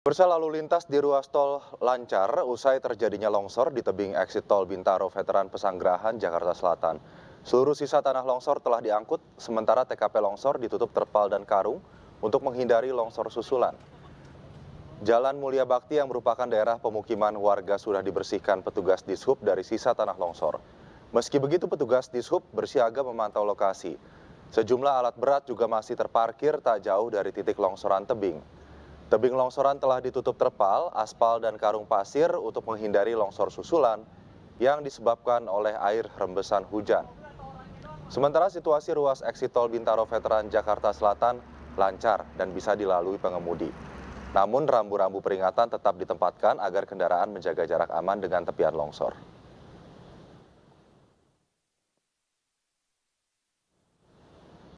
Bursa lalu lintas di ruas tol lancar usai terjadinya longsor di tebing eksit tol Bintaro Veteran Pesanggerahan, Jakarta Selatan. Seluruh sisa tanah longsor telah diangkut, sementara TKP longsor ditutup terpal dan karung untuk menghindari longsor susulan. Jalan Mulia Bakti yang merupakan daerah pemukiman warga sudah dibersihkan petugas dishub dari sisa tanah longsor. Meski begitu petugas dishub bersiaga memantau lokasi. Sejumlah alat berat juga masih terparkir tak jauh dari titik longsoran tebing. Tebing longsoran telah ditutup terpal, aspal, dan karung pasir untuk menghindari longsor susulan yang disebabkan oleh air rembesan hujan. Sementara situasi ruas eksit tol Bintaro Veteran Jakarta Selatan lancar dan bisa dilalui pengemudi. Namun rambu-rambu peringatan tetap ditempatkan agar kendaraan menjaga jarak aman dengan tepian longsor.